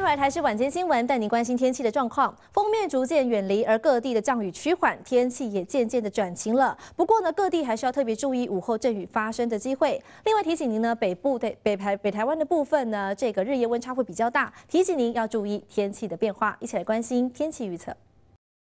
接下来台是晚间新闻，带您关心天气的状况。封面逐渐远离，而各地的降雨趋缓，天气也渐渐的转晴了。不过呢，各地还是要特别注意午后阵雨发生的机会。另外提醒您呢，北部的北台北台湾的部分呢，这个日夜温差会比较大，提醒您要注意天气的变化。一起来关心天气预测。